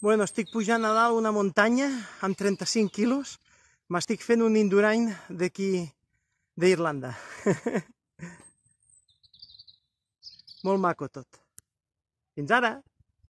Bueno, estic pujant a dalt una muntanya amb 35 quilos. M'estic fent un indurany d'aquí, d'Irlanda. Molt maco tot. Fins ara!